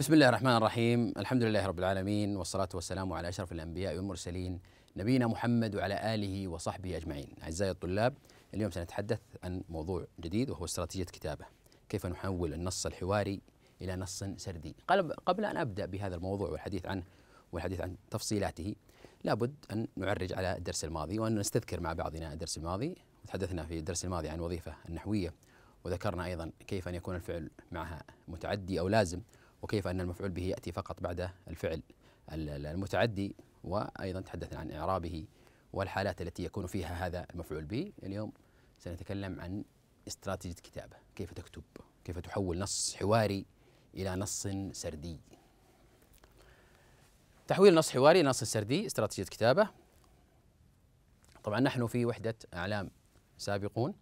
بسم الله الرحمن الرحيم الحمد لله رب العالمين والصلاة والسلام على أشرف الأنبياء والمرسلين نبينا محمد وعلى آله وصحبه أجمعين أعزائي الطلاب اليوم سنتحدث عن موضوع جديد وهو استراتيجية كتابة كيف نحول النص الحواري إلى نص سردي قبل أن أبدأ بهذا الموضوع والحديث عنه والحديث عن تفصيلاته لابد أن نعرج على الدرس الماضي وأن نستذكر مع بعضنا الدرس الماضي وتحدثنا في الدرس الماضي عن الوظيفة النحوية وذكرنا أيضا كيف أن يكون الفعل معها متعدي أو لازم وكيف أن المفعول به يأتي فقط بعد الفعل المتعدي وأيضا تحدثنا عن إعرابه والحالات التي يكون فيها هذا المفعول به اليوم سنتكلم عن استراتيجية كتابة كيف تكتب كيف تحول نص حواري إلى نص سردي تحويل نص حواري إلى نص سردي استراتيجية كتابة طبعا نحن في وحدة أعلام سابقون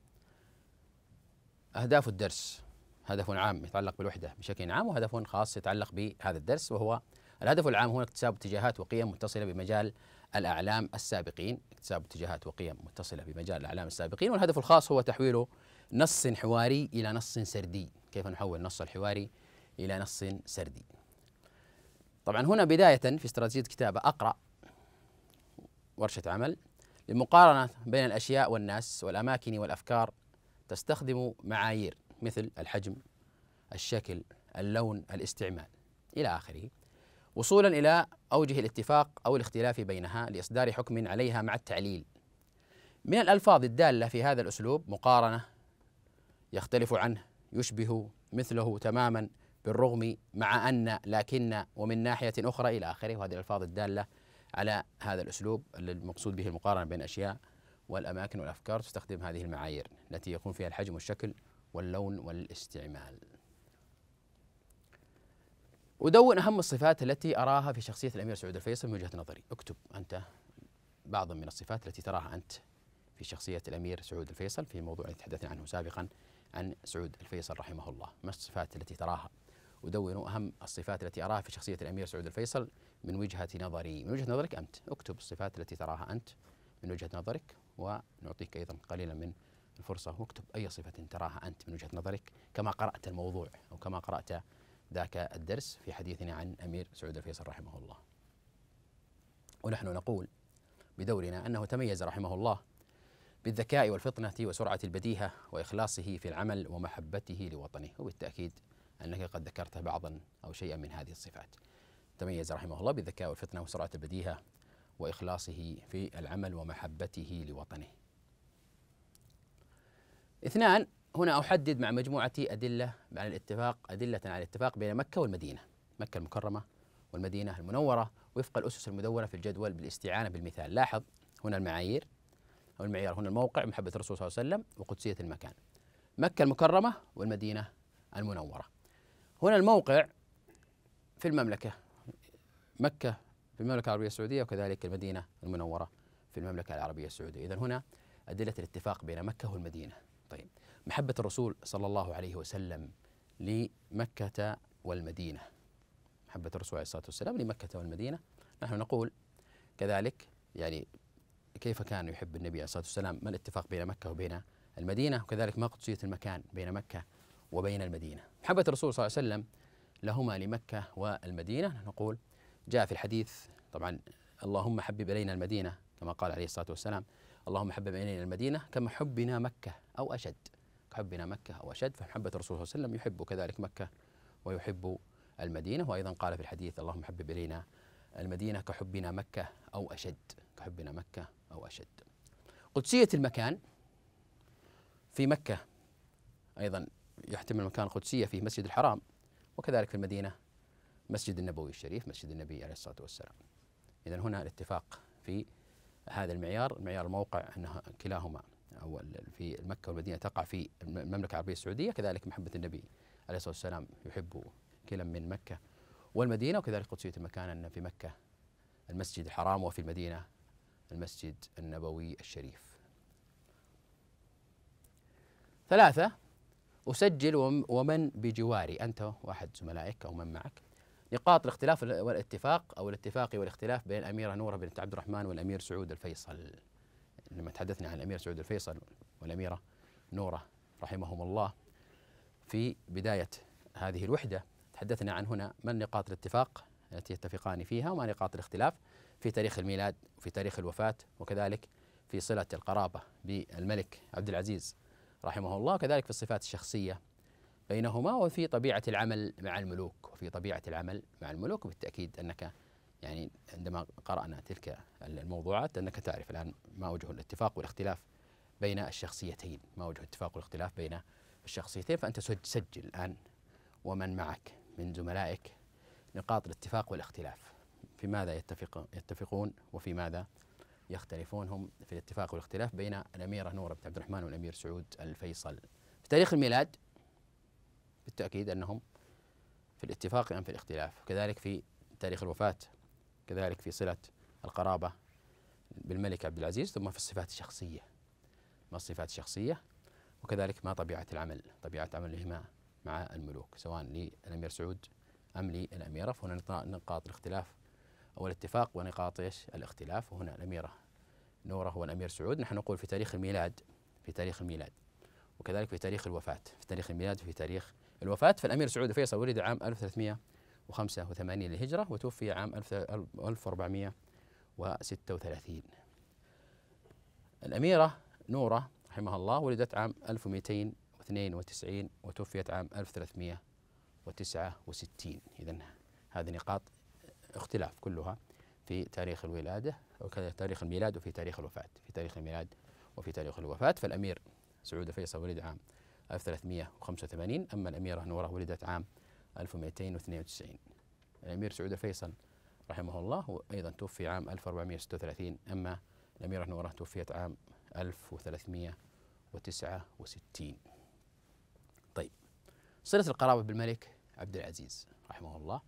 أهداف الدرس هدف عام يتعلق بالوحدة بشكل عام وهدف خاص يتعلق بهذا الدرس وهو الهدف العام هو اكتساب اتجاهات وقيم متصلة بمجال الأعلام السابقين اكتساب اتجاهات وقيم متصلة بمجال الأعلام السابقين والهدف الخاص هو تحويله نص حواري إلى نص سردي كيف نحول النص الحواري إلى نص سردي طبعا هنا بداية في استراتيجية كتابة أقرأ ورشة عمل لمقارنة بين الأشياء والناس والأماكن والأفكار تستخدم معايير مثل الحجم الشكل اللون الاستعمال إلى آخره وصولا إلى أوجه الاتفاق أو الاختلاف بينها لإصدار حكم عليها مع التعليل من الألفاظ الدالة في هذا الأسلوب مقارنة يختلف عنه يشبه مثله تماما بالرغم مع أن لكن ومن ناحية أخرى إلى آخره وهذه الألفاظ الدالة على هذا الأسلوب المقصود به المقارنة بين الأشياء والأماكن والأفكار تستخدم هذه المعايير التي يكون فيها الحجم والشكل واللون والاستعمال أدون أهم الصفات التي أراها في شخصية الأمير سعود الفيصل من وجهة نظري اكتب أنت بعضا من الصفات التي تراها أنت في شخصية الأمير سعود الفيصل في موضوع تحدثنا عنه سابقا عن سعود الفيصل رحمه الله ما الصفات التي تراها أدون أهم الصفات التي أراها في شخصية الأمير سعود الفيصل من وجهة نظري من وجهة نظرك أنت اكتب الصفات التي تراها أنت من وجهة نظرك ونعطيك أيضا قليلا من الفرصة واكتب أي صفة تراها أنت من وجهة نظرك كما قرأت الموضوع أو كما قرأت ذاك الدرس في حديثنا عن أمير سعود الفيصل رحمه الله ونحن نقول بدورنا أنه تميز رحمه الله بالذكاء والفطنة وسرعة البديهة وإخلاصه في العمل ومحبته لوطنه وبالتأكيد أنك قد ذكرت بعضا أو شيئا من هذه الصفات تميز رحمه الله بالذكاء والفطنة وسرعة البديهة وإخلاصه في العمل ومحبته لوطنه اثنان هنا أحدد مع مجموعتي أدلة على الاتفاق أدلة على الاتفاق بين مكة والمدينة مكة المكرمة والمدينة المنورة وفق الأسس المدورة في الجدول بالاستعانة بالمثال لاحظ هنا المعايير أو المعيار هنا الموقع محبة الرسول صلى الله عليه وسلم وقدسية المكان مكة المكرمة والمدينة المنورة هنا الموقع في المملكة مكة في المملكة العربية السعودية وكذلك المدينة المنورة في المملكة العربية السعودية إذا هنا أدلة الاتفاق بين مكة والمدينة طيب محبة الرسول صلى الله عليه وسلم لمكة والمدينة محبة الرسول عليه الصلاة والسلام لمكة والمدينة نحن نقول كذلك يعني كيف كان يحب النبي عليه الصلاة والسلام ما الاتفاق بين مكة وبين المدينة وكذلك ما قدسية المكان بين مكة وبين المدينة محبة الرسول صلى الله عليه وسلم لهما لمكة والمدينة نقول جاء في الحديث طبعا اللهم حبب إلينا المدينة كما قال عليه الصلاة والسلام اللهم حبب إلينا المدينة كما حبنا مكة أو أشد كحبنا مكة أو أشد فمحبة الرسول صلى الله عليه وسلم يحب كذلك مكة ويحب المدينة وأيضا قال في الحديث اللهم حبب إلينا المدينة كحبنا مكة أو أشد كحبنا مكة أو أشد قدسية المكان في مكة أيضا يحتمل مكان قدسية في مسجد الحرام وكذلك في المدينة مسجد النبوي الشريف مسجد النبي عليه الصلاة والسلام إذا هنا الاتفاق في هذا المعيار معيار الموقع أنها كلاهما أو في مكة والمدينة تقع في المملكة العربية السعودية كذلك محبة النبي عليه الصلاة والسلام يحب كلا من مكة والمدينة وكذلك قدسية المكان أن في مكة المسجد الحرام وفي المدينة المسجد النبوي الشريف ثلاثة أسجل ومن بجواري أنت واحد زملائك أو من معك نقاط الاختلاف والاتفاق او الاتفاق والاختلاف بين الاميره نوره بنت عبد الرحمن والامير سعود الفيصل لما تحدثنا عن الامير سعود الفيصل والاميره نوره رحمهم الله في بدايه هذه الوحده تحدثنا عن هنا ما نقاط الاتفاق التي يتفقان فيها وما نقاط الاختلاف في تاريخ الميلاد وفي تاريخ الوفاه وكذلك في صله القرابه بالملك عبد العزيز رحمه الله وكذلك في الصفات الشخصيه بينهما وفي طبيعة العمل مع الملوك وفي طبيعة العمل مع الملوك بالتأكيد أنك يعني عندما قرأنا تلك الموضوعات أنك تعرف الآن ما وجه الاتفاق والاختلاف بين الشخصيتين ما وجه الاتفاق والاختلاف بين الشخصيتين فأنت سجل الآن ومن معك من زملائك نقاط الاتفاق والاختلاف في ماذا يتفق يتفقون وفي ماذا يختلفون هم في الاتفاق والاختلاف بين الأميرة نورة بنت عبد الرحمن والأمير سعود الفيصل في تاريخ الميلاد بالتأكيد أنهم في الاتفاق أم في الاختلاف كذلك في تاريخ الوفاة كذلك في صلة القرابة بالملك عبد العزيز ثم في الصفات الشخصية ما الصفات الشخصية وكذلك ما طبيعة العمل طبيعة عملهما مع الملوك سواء للأمير سعود أم للأميرة فهنا نقاط الاختلاف أو الاتفاق ونقاط إيش الاختلاف وهنا الأميرة نورة والأمير سعود نحن نقول في تاريخ الميلاد في تاريخ الميلاد وكذلك في تاريخ الوفاة في تاريخ الميلاد وفي تاريخ الوفاة فالأمير سعود فيصل ولد عام 1385 للهجرة وتوفي عام 1436 الأميرة نورة رحمها الله ولدت عام 1292 وتوفيت عام 1369 إذا هذه نقاط اختلاف كلها في تاريخ الولادة أو تاريخ الميلاد وفي تاريخ الوفاة في تاريخ الميلاد وفي تاريخ الوفاة فالأمير سعود فيصل ولد عام 1385 أما الأميرة نورة ولدت عام 1292 الأمير سعود فيصل رحمه الله أيضا توفي عام 1436 أما الأميرة نورة توفيت عام 1369 طيب صلة القرابة بالملك عبد العزيز رحمه الله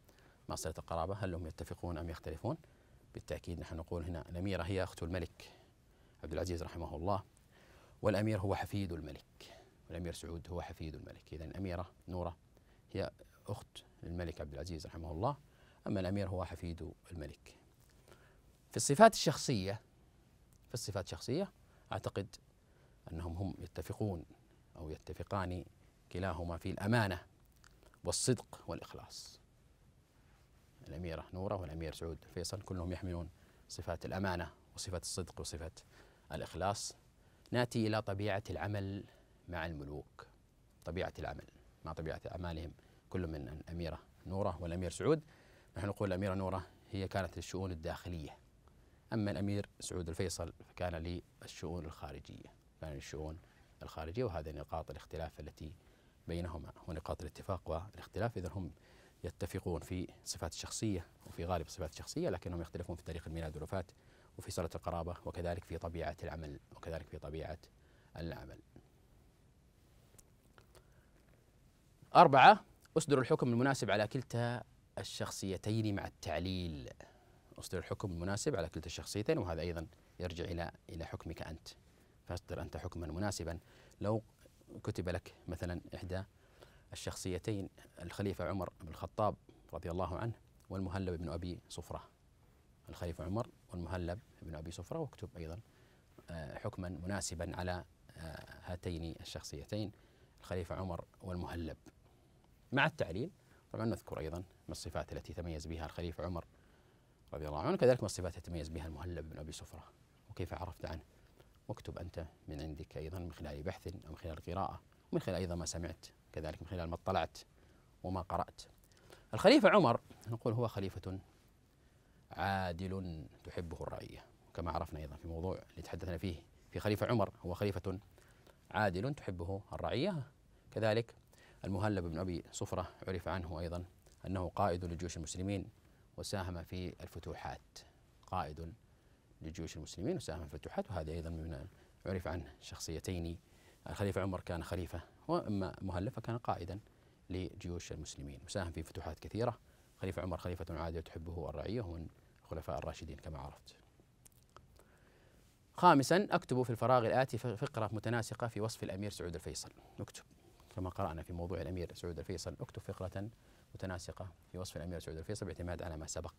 ما صلة القرابة هل هم يتفقون أم يختلفون بالتأكيد نحن نقول هنا الأميرة هي أخت الملك عبد العزيز رحمه الله والأمير هو حفيد الملك والأمير سعود هو حفيد الملك إذا الأميرة نورة هي أخت للملك عبد العزيز رحمه الله أما الأمير هو حفيد الملك في الصفات الشخصية في الصفات الشخصية أعتقد أنهم هم يتفقون أو يتفقان كلاهما في الأمانة والصدق والإخلاص الأميرة نورة والأمير سعود فيصل كلهم يحملون صفات الأمانة وصفة الصدق وصفة الإخلاص ناتي إلى طبيعة العمل مع الملوك طبيعة العمل مع طبيعة أعمالهم كل من الأميرة نورة والأمير سعود نحن نقول الأميرة نورة هي كانت للشؤون الداخلية أما الأمير سعود الفيصل فكان للشؤون الخارجية كان للشؤون الخارجية وهذه نقاط الاختلاف التي بينهما ونقاط الاتفاق والاختلاف إذا هم يتفقون في صفات الشخصية وفي غالب صفات الشخصية لكنهم يختلفون في تاريخ الميلاد والوفاة وفي صلة القرابة وكذلك في طبيعة العمل وكذلك في طبيعة العمل أربعة أصدر الحكم المناسب على كلتا الشخصيتين مع التعليل أصدر الحكم المناسب على كلتا الشخصيتين وهذا أيضا يرجع إلى إلى حكمك أنت فاصدر أنت حكما مناسبا لو كتب لك مثلا إحدى الشخصيتين الخليفة عمر بن الخطاب رضي الله عنه والمهلب بن أبي صفرة الخليفة عمر والمهلب بن أبي صفرة واكتب أيضا آه، حكما مناسبا على آه، هاتين الشخصيتين الخليفة عمر والمهلب مع التعليل طبعا نذكر أيضا من الصفات التي تميز بها الخليفة عمر رضي الله عنه كذلك من الصفات التي تميز بها المهلب بن أبي سفرة وكيف عرفت عنه واكتب أنت من عندك أيضا من خلال بحث أو من خلال قراءة ومن خلال أيضا ما سمعت كذلك من خلال ما اطلعت وما قرأت الخليفة عمر نقول هو خليفة عادل تحبه الرعية كما عرفنا أيضا في موضوع اللي تحدثنا فيه في خليفة عمر هو خليفة عادل تحبه الرعية كذلك المهلب بن أبي صفرة عرف عنه أيضا أنه قائد لجيوش المسلمين وساهم في الفتوحات قائد لجيوش المسلمين وساهم في الفتوحات وهذا أيضا من عرف عنه شخصيتين الخليفة عمر كان خليفة وأما مهلب فكان قائدا لجيوش المسلمين وساهم في فتوحات كثيرة خليفة عمر خليفة عادل تحبه الرعية ومن الخلفاء الراشدين كما عرفت خامسا أكتب في الفراغ الآتي فقرة متناسقة في وصف الأمير سعود الفيصل نكتب كما قرأنا في موضوع الأمير سعود الفيصل اكتب فقرة متناسقة في وصف الأمير سعود الفيصل باعتماد على ما سبق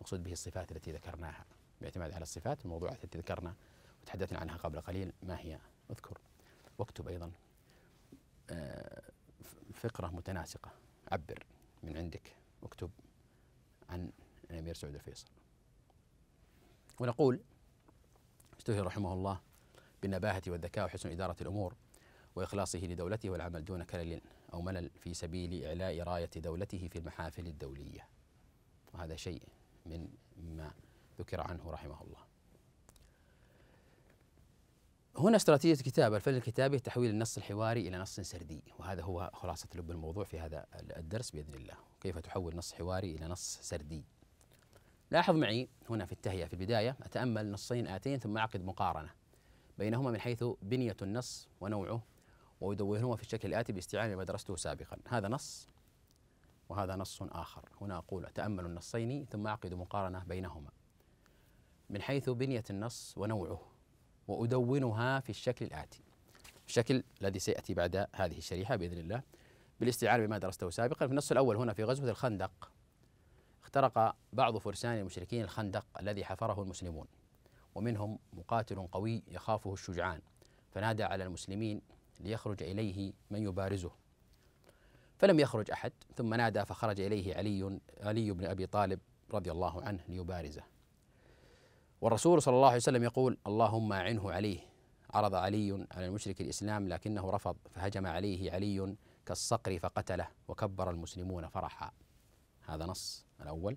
مقصود به الصفات التي ذكرناها باعتماد على الصفات الموضوعات التي ذكرنا وتحدثنا عنها قبل قليل ما هي اذكر واكتب أيضا آه، فقرة متناسقة عبر من عندك اكتب عن الأمير سعود الفيصل ونقول اشتهر رحمه الله بالنباهة والذكاء وحسن إدارة الأمور وإخلاصه لدولته والعمل دون كلل أو ملل في سبيل إعلاء راية دولته في المحافل الدولية وهذا شيء من ما ذكر عنه رحمه الله هنا استراتيجية كتابة الفن الكتابي تحويل النص الحواري إلى نص سردي وهذا هو خلاصة لب الموضوع في هذا الدرس بإذن الله كيف تحول نص حواري إلى نص سردي لاحظ معي هنا في التهيئة في البداية أتأمل نصين آتين ثم أعقد مقارنة بينهما من حيث بنية النص ونوعه ويدونهما في الشكل الآتي باستعانة بما درسته سابقا هذا نص وهذا نص آخر هنا أقول أتأمل النصين ثم أعقد مقارنة بينهما من حيث بنية النص ونوعه وأدونها في الشكل الآتي الشكل الذي سيأتي بعد هذه الشريحة بإذن الله بالاستعانة بما درسته سابقا في النص الأول هنا في غزوة الخندق اخترق بعض فرسان المشركين الخندق الذي حفره المسلمون ومنهم مقاتل قوي يخافه الشجعان فنادى على المسلمين ليخرج إليه من يبارزه فلم يخرج أحد ثم نادى فخرج إليه علي علي بن أبي طالب رضي الله عنه ليبارزه والرسول صلى الله عليه وسلم يقول اللهم أعنه عليه عرض علي على المشرك الإسلام لكنه رفض فهجم عليه علي كالصقر فقتله وكبر المسلمون فرحا هذا نص الأول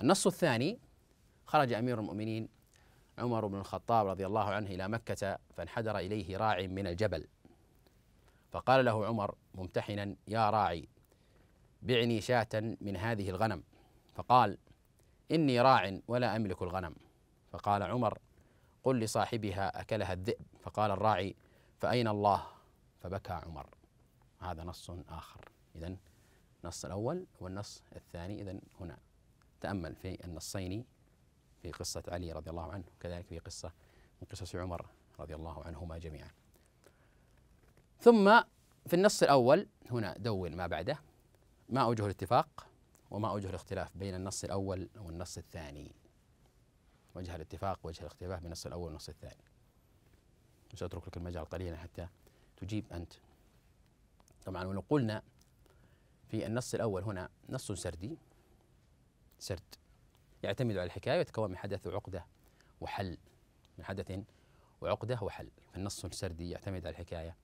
النص الثاني خرج أمير المؤمنين عمر بن الخطاب رضي الله عنه إلى مكة فانحدر إليه راعي من الجبل فقال له عمر ممتحنا يا راعي بعني شاة من هذه الغنم فقال إني راع ولا أملك الغنم فقال عمر قل لصاحبها أكلها الذئب فقال الراعي فأين الله فبكى عمر هذا نص آخر إذا النص الأول والنص الثاني إذا هنا تأمل في النصين في قصة علي رضي الله عنه وكذلك في قصة من قصص عمر رضي الله عنهما جميعا ثم في النص الأول هنا دون ما بعده ما أوجه الاتفاق وما أوجه الاختلاف بين النص الأول والنص الثاني وجه الاتفاق وجه الاختلاف بين النص الأول والنص الثاني وسأترك لك المجال قليلا حتى تجيب أنت طبعا ولو قلنا في النص الأول هنا نص سردي سرد يعتمد على الحكاية ويتكون من حدث وعقدة وحل من حدث وعقدة وحل فالنص السردي يعتمد على الحكاية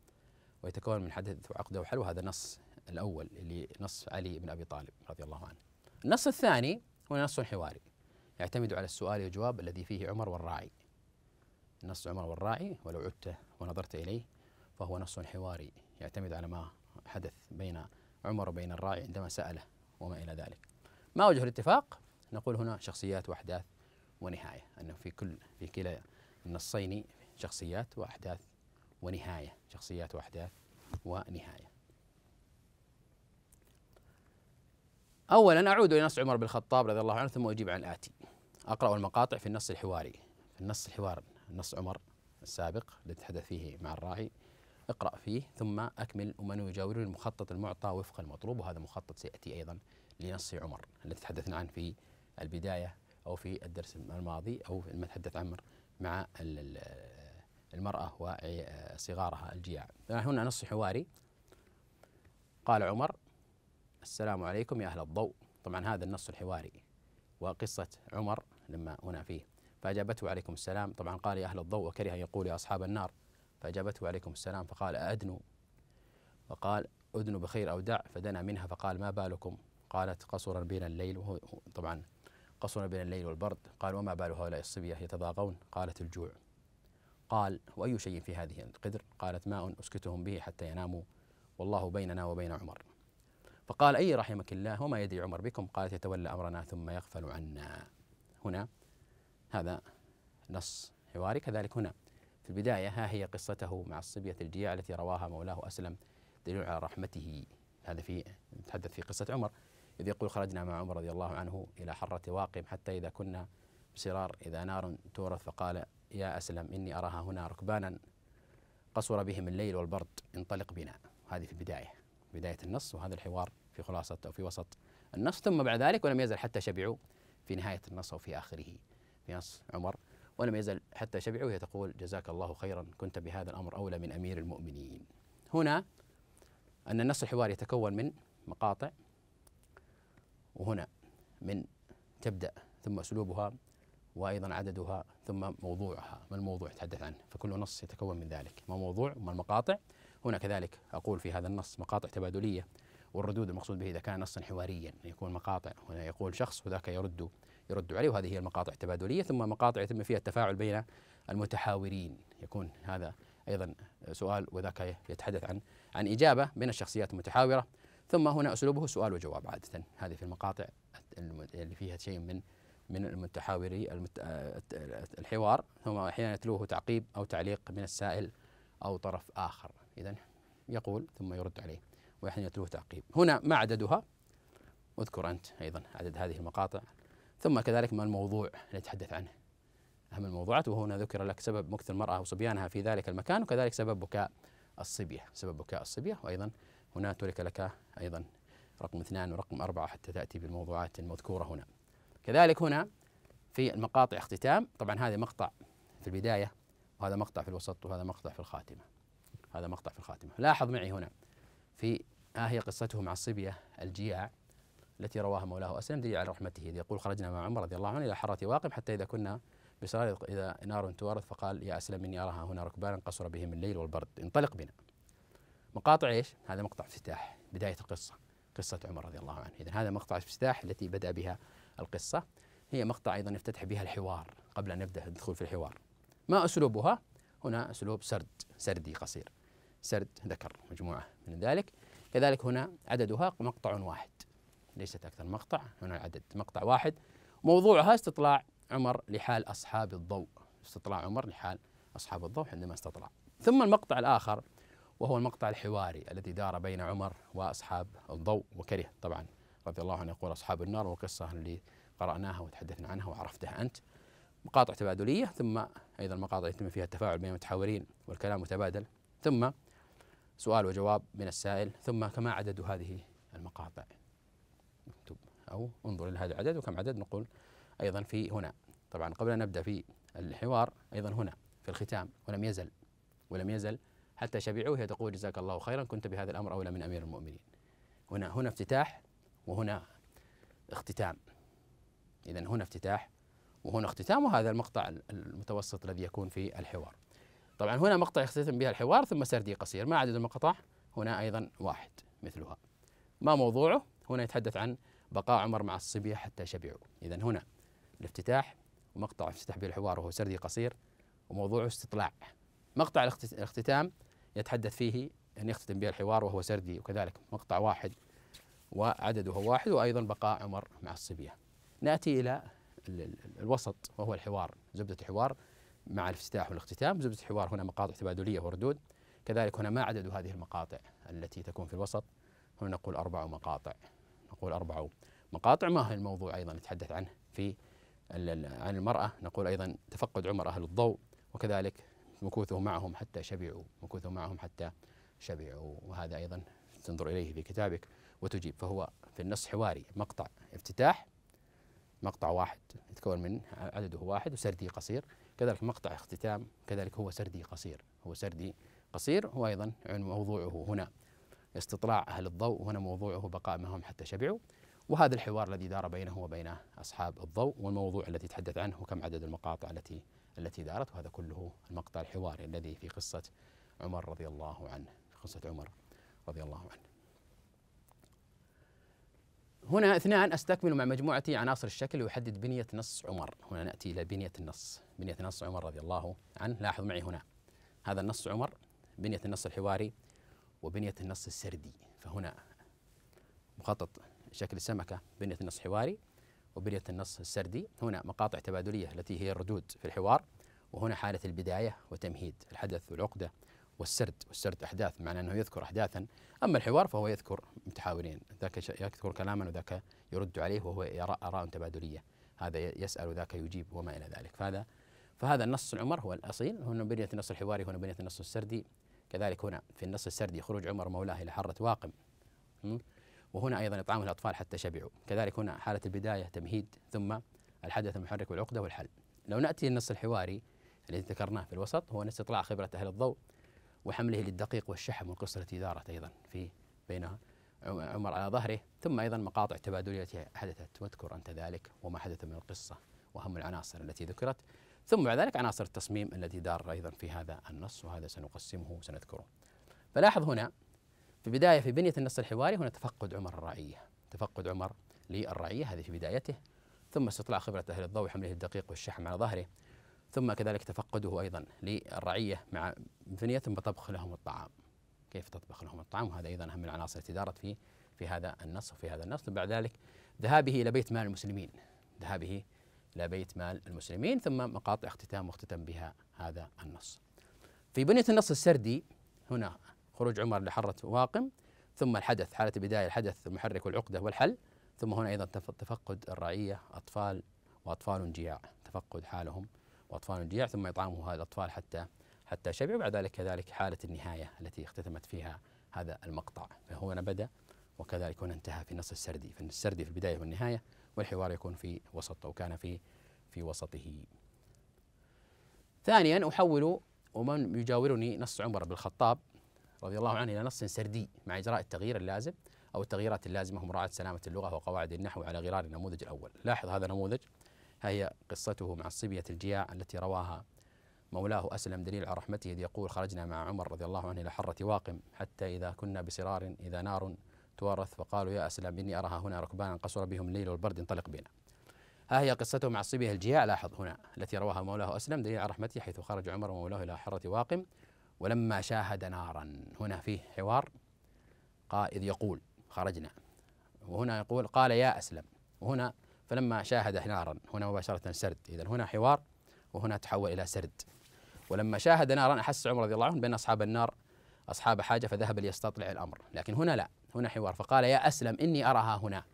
ويتكون من حدث وعقدة وحل وهذا النص الأول اللي نص علي بن أبي طالب رضي الله عنه النص الثاني هو نص حواري يعتمد على السؤال والجواب الذي فيه عمر والراعي نص عمر والراعي ولو عدت ونظرت إليه فهو نص حواري يعتمد على ما حدث بين عمر وبين الراعي عندما سأله وما إلى ذلك ما وجه الاتفاق نقول هنا شخصيات وأحداث ونهاية أنه في كل في كلا النصين شخصيات وأحداث ونهاية شخصيات وأحداث ونهاية أولا أعود إلى نص عمر بن الخطاب رضي الله عنه ثم أجيب عن الآتي أقرأ المقاطع في النص الحواري في النص الحوار نص عمر السابق الذي تحدث فيه مع الراعي اقرأ فيه ثم أكمل ومن يجاور المخطط المعطى وفق المطلوب وهذا مخطط سيأتي أيضا لنص عمر الذي تحدثنا عنه في البدايه او في الدرس الماضي او لما تحدث عمر مع المراه وصغارها الجياع آه، هنا نص حواري قال عمر السلام عليكم يا اهل الضوء طبعا هذا النص الحواري وقصه عمر لما هنا فيه فاجابته عليكم السلام طبعا قال يا اهل الضوء وكره ان يقول يا اصحاب النار فاجابته عليكم السلام فقال أدنو وقال أدنو بخير أو دع فدنا منها فقال ما بالكم قالت قصر بنا الليل وهو طبعا قصنا بين الليل والبرد قال وما بال هؤلاء الصبية يتضاغون قالت الجوع قال وأي شيء في هذه القدر قالت ماء أسكتهم به حتى يناموا والله بيننا وبين عمر فقال أي رحمك الله وما يدري عمر بكم قالت يتولى أمرنا ثم يغفل عنا هنا هذا نص حواري كذلك هنا في البداية ها هي قصته مع الصبية الجياع التي رواها مولاه أسلم دليل على رحمته هذا في نتحدث في قصة عمر إذ يقول خرجنا مع عمر رضي الله عنه إلى حرة واقم حتى إذا كنا بصرار إذا نار تورث فقال يا أسلم إني أراها هنا ركبانا قصر بهم الليل والبرد انطلق بنا هذه في البداية بداية النص وهذا الحوار في خلاصة أو في وسط النص ثم بعد ذلك ولم يزل حتى شبعوا في نهاية النص أو في آخره في نص عمر ولم يزل حتى شبعوا هي تقول جزاك الله خيرا كنت بهذا الأمر أولى من أمير المؤمنين هنا أن النص الحواري يتكون من مقاطع وهنا من تبدأ ثم أسلوبها وأيضا عددها ثم موضوعها ما الموضوع يتحدث عنه فكل نص يتكون من ذلك ما موضوع ما المقاطع هنا كذلك أقول في هذا النص مقاطع تبادلية والردود المقصود به إذا كان نصا حواريا يكون مقاطع هنا يقول شخص وذاك يرد يرد عليه وهذه هي المقاطع التبادلية ثم مقاطع يتم فيها التفاعل بين المتحاورين يكون هذا أيضا سؤال وذاك يتحدث عن عن إجابة بين الشخصيات المتحاورة ثم هنا اسلوبه سؤال وجواب عاده هذه في المقاطع اللي فيها شيء من من المتحاوري المت... آه، الحوار ثم احيانا يتلوه تعقيب او تعليق من السائل او طرف اخر اذا يقول ثم يرد عليه واحيانا يتلوه تعقيب هنا ما عددها اذكر انت ايضا عدد هذه المقاطع ثم كذلك ما الموضوع اللي يتحدث عنه أهم الموضوعات وهنا ذكر لك سبب مكث المرأة وصبيانها في ذلك المكان وكذلك سبب بكاء الصبية سبب بكاء الصبية وأيضا هنا ترك لك أيضا رقم اثنان ورقم أربعة حتى تأتي بالموضوعات المذكورة هنا كذلك هنا في المقاطع اختتام طبعا هذا مقطع في البداية وهذا مقطع في الوسط وهذا مقطع في الخاتمة هذا مقطع في الخاتمة لاحظ معي هنا في ها هي قصته مع الصبية الجياع التي رواها مولاه أسلم دليل على رحمته إذ يقول خرجنا مع عمر رضي الله عنه إلى حرة واقم حتى إذا كنا بسرار إذا نار توارث فقال يا أسلم إني أراها هنا ركبانا قصر بهم الليل والبرد انطلق بنا مقاطع ايش؟ هذا مقطع افتتاح بدايه القصه قصه عمر رضي الله عنه، اذا هذا مقطع افتتاح التي بدا بها القصه هي مقطع ايضا يفتتح بها الحوار قبل ان نبدا الدخول في الحوار. ما اسلوبها؟ هنا اسلوب سرد سردي قصير. سرد ذكر مجموعه من ذلك، كذلك هنا عددها مقطع واحد. ليست اكثر مقطع، هنا عدد مقطع واحد. موضوعها استطلاع عمر لحال اصحاب الضوء، استطلاع عمر لحال اصحاب الضوء عندما استطلع. ثم المقطع الاخر وهو المقطع الحواري الذي دار بين عمر وأصحاب الضوء وكره طبعا رضي الله عنه يقول أصحاب النار وقصة اللي قرأناها وتحدثنا عنها وعرفتها أنت مقاطع تبادلية ثم أيضا مقاطع يتم فيها التفاعل بين المتحاورين والكلام متبادل ثم سؤال وجواب من السائل ثم كما عدد هذه المقاطع اكتب أو انظر إلى هذا العدد وكم عدد نقول أيضا في هنا طبعا قبل أن نبدأ في الحوار أيضا هنا في الختام ولم يزل ولم يزل حتى شبعوه تقول جزاك الله خيرا كنت بهذا الأمر أولى من أمير المؤمنين هنا هنا افتتاح وهنا اختتام إذا هنا افتتاح وهنا اختتام وهذا المقطع المتوسط الذي يكون في الحوار طبعا هنا مقطع يختتم بها الحوار ثم سردي قصير ما عدد المقطع هنا أيضا واحد مثلها ما موضوعه هنا يتحدث عن بقاء عمر مع الصبية حتى شبعوا إذا هنا الافتتاح ومقطع يفتتح به الحوار وهو سردي قصير وموضوعه استطلاع مقطع الاختتام يتحدث فيه أن يختتم به الحوار وهو سردي وكذلك مقطع واحد وعدده واحد وأيضا بقاء عمر مع الصبية نأتي إلى الوسط وهو الحوار زبدة الحوار مع الافتتاح والاختتام زبدة الحوار هنا مقاطع تبادلية وردود كذلك هنا ما عدد هذه المقاطع التي تكون في الوسط هنا نقول أربع مقاطع نقول أربع مقاطع ما هي الموضوع أيضا نتحدث عنه في عن المرأة نقول أيضا تفقد عمر أهل الضوء وكذلك مكوثه معهم حتى شبعوا مكوثه معهم حتى شبعوا وهذا أيضا تنظر إليه في كتابك وتجيب فهو في النص حواري مقطع افتتاح مقطع واحد يتكون من عدده واحد وسردي قصير كذلك مقطع اختتام كذلك هو سردي قصير هو سردي قصير هو أيضا موضوعه هنا استطلاع أهل الضوء وهنا موضوعه بقاء معهم حتى شبعوا وهذا الحوار الذي دار بينه وبين أصحاب الضوء والموضوع الذي تحدث عنه وكم عدد المقاطع التي التي دارت وهذا كله المقطع الحواري الذي في قصة عمر رضي الله عنه في قصة عمر رضي الله عنه هنا اثنان استكمل مع مجموعتي عناصر الشكل يحدد بنية نص عمر هنا نأتي إلى بنية النص بنية نص عمر رضي الله عنه لاحظ معي هنا هذا النص عمر بنية النص الحواري وبنية النص السردي فهنا مخطط شكل السمكة بنية النص حواري وبنية النص السردي هنا مقاطع تبادلية التي هي الردود في الحوار وهنا حالة البداية وتمهيد الحدث والعقدة والسرد والسرد أحداث معنى أنه يذكر أحداثا أما الحوار فهو يذكر متحاورين ذاك يذكر كلاما وذاك يرد عليه وهو يرى آراء تبادلية هذا يسأل وذاك يجيب وما إلى ذلك فهذا فهذا النص العمر هو الأصيل هنا بنية النص الحواري هنا بنية النص السردي كذلك هنا في النص السردي خروج عمر مولاه إلى حرة واقم وهنا أيضا إطعام الأطفال حتى شبعوا كذلك هنا حالة البداية تمهيد ثم الحدث المحرك والعقدة والحل لو نأتي النص الحواري الذي ذكرناه في الوسط هو نص استطلاع خبرة أهل الضوء وحمله للدقيق والشحم والقصة التي دارت أيضا في بين عمر على ظهره ثم أيضا مقاطع تبادلية حدثت واذكر أنت ذلك وما حدث من القصة وأهم العناصر التي ذكرت ثم بعد ذلك عناصر التصميم التي دار أيضا في هذا النص وهذا سنقسمه وسنذكره فلاحظ هنا في بداية في بنية النص الحواري هنا تفقد عمر الرعية تفقد عمر للرعية هذه في بدايته ثم استطلاع خبرة أهل الضوء وحمله الدقيق والشحم على ظهره ثم كذلك تفقده أيضا للرعية مع بنية ثم طبخ لهم الطعام كيف تطبخ لهم الطعام وهذا أيضا أهم العناصر التي دارت في في هذا النص وفي هذا النص ثم بعد ذلك ذهابه إلى بيت مال المسلمين ذهابه إلى بيت مال المسلمين ثم مقاطع اختتام واختتم بها هذا النص في بنية النص السردي هنا خروج عمر لحرة واقم ثم الحدث حالة البداية الحدث المحرك والعقدة والحل ثم هنا أيضا تفقد الرعية أطفال وأطفال جياع تفقد حالهم وأطفال جياع ثم إطعامه هذا الأطفال حتى حتى شبع بعد ذلك كذلك حالة النهاية التي اختتمت فيها هذا المقطع فهو بدأ وكذلك هنا انتهى في نص السردي فالسردي في البداية والنهاية والحوار يكون في وسط أو كان في في وسطه ثانيا أحول ومن يجاورني نص عمر بن الخطاب رضي الله عنه إلى نص سردي مع إجراء التغيير اللازم أو التغييرات اللازمة مراعاه سلامة اللغة وقواعد النحو على غرار النموذج الأول لاحظ هذا النموذج ها هي قصته مع الصبية الجياع التي رواها مولاه أسلم دليل على رحمته إذ يقول خرجنا مع عمر رضي الله عنه إلى حرة واقم حتى إذا كنا بسرار إذا نار تورث فقالوا يا أسلم إني أراها هنا ركبانا قصر بهم الليل والبرد انطلق بنا ها هي قصته مع الصبية الجياع لاحظ هنا التي رواها مولاه أسلم دليل على رحمته حيث خرج عمر ومولاه إلى حرة واقم ولما شاهد نارا هنا فيه حوار قائد يقول خرجنا وهنا يقول قال يا أسلم وهنا فلما شاهد نارا هنا مباشرة سرد إذا هنا حوار وهنا تحول إلى سرد ولما شاهد نارا أحس عمر رضي الله عنه بأن أصحاب النار أصحاب حاجة فذهب ليستطلع الأمر لكن هنا لا هنا حوار فقال يا أسلم إني أراها هنا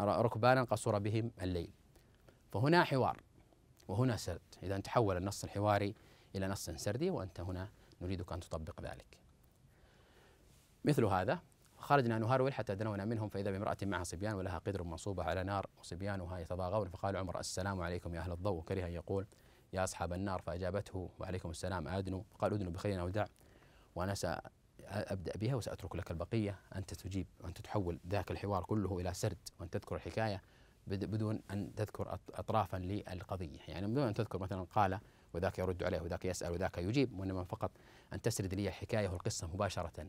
ركبانا قصر بهم الليل فهنا حوار وهنا سرد إذا تحول النص الحواري إلى نص سردي وأنت هنا نريدك أن تطبق ذلك مثل هذا خرجنا نهرول حتى دنونا منهم فإذا بامرأة معها صبيان ولها قدر منصوبة على نار وصبيانها يتضاغون فقال عمر السلام عليكم يا أهل الضوء كره أن يقول يا أصحاب النار فأجابته وعليكم السلام أدنوا قال أدنوا بخير أو دع وأنا سأبدأ بها وسأترك لك البقية أنت تجيب وأنت تحول ذاك الحوار كله إلى سرد وأن تذكر الحكاية بدون أن تذكر أطرافا للقضية يعني بدون أن تذكر مثلا قال وذاك يرد عليه وذاك يسأل وذاك يجيب وإنما فقط أن تسرد لي الحكاية والقصة مباشرة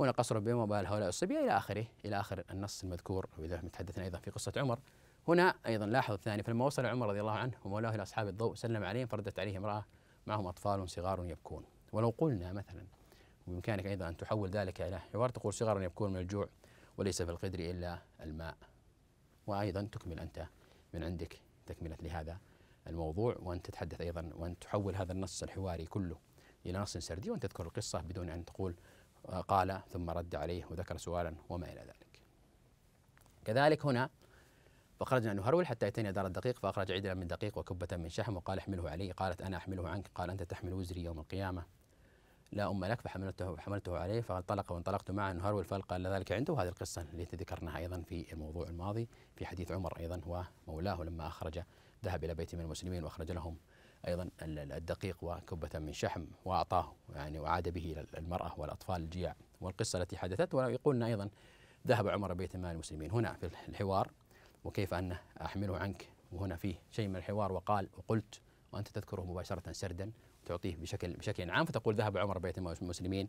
هنا قصر بما بال هؤلاء الصبية إلى آخره إلى آخر النص المذكور وإذا تحدثنا أيضا في قصة عمر هنا أيضا لاحظ الثاني فلما وصل عمر رضي الله عنه ومولاه إلى أصحاب الضوء سلم عليهم فردت عليه امرأة معهم أطفال صغار يبكون ولو قلنا مثلا وبإمكانك أيضا أن تحول ذلك إلى حوار تقول صغار يبكون من الجوع وليس في القدر إلا الماء وأيضا تكمل أنت من عندك تكملة لهذا الموضوع وأن تتحدث أيضا وأن تحول هذا النص الحواري كله إلى نص سردي وأن تذكر القصة بدون أن تقول آه، قال ثم رد عليه وذكر سؤالا وما إلى ذلك كذلك هنا فخرجنا نهرول هرول حتى أتينا دار الدقيق فأخرج عدلا من دقيق وكبة من شحم وقال احمله علي قالت أنا أحمله عنك قال أنت تحمل وزري يوم القيامة لا أم لك فحملته حملته عليه فانطلق وانطلقت معه نهرول هرول فألقى ذلك عنده وهذه القصة التي ذكرناها أيضا في الموضوع الماضي في حديث عمر أيضا ومولاه لما أخرج ذهب إلى بيت من المسلمين وأخرج لهم أيضا الدقيق وكبة من شحم وأعطاه يعني وعاد به إلى المرأة والأطفال الجياع والقصة التي حدثت ويقولنا أيضا ذهب عمر بيت من المسلمين هنا في الحوار وكيف أنه أحمله عنك وهنا فيه شيء من الحوار وقال وقلت وأنت تذكره مباشرة سردا تعطيه بشكل بشكل عام فتقول ذهب عمر بيت المسلمين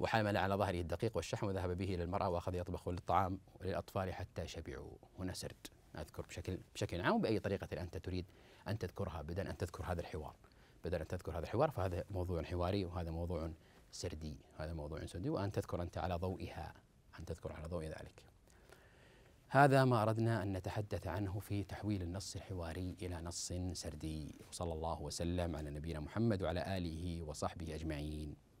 وحمل على ظهره الدقيق والشحم وذهب به إلى المرأة وأخذ يطبخ للطعام وللأطفال حتى شبعوا هنا سرد اذكر بشكل بشكل عام وباي طريقه انت تريد ان تذكرها بدل ان تذكر هذا الحوار بدل ان تذكر هذا الحوار فهذا موضوع حواري وهذا موضوع سردي هذا موضوع سردي وان تذكر انت على ضوئها ان تذكر على ضوء ذلك هذا ما اردنا ان نتحدث عنه في تحويل النص الحواري الى نص سردي وصلى الله وسلم على نبينا محمد وعلى اله وصحبه اجمعين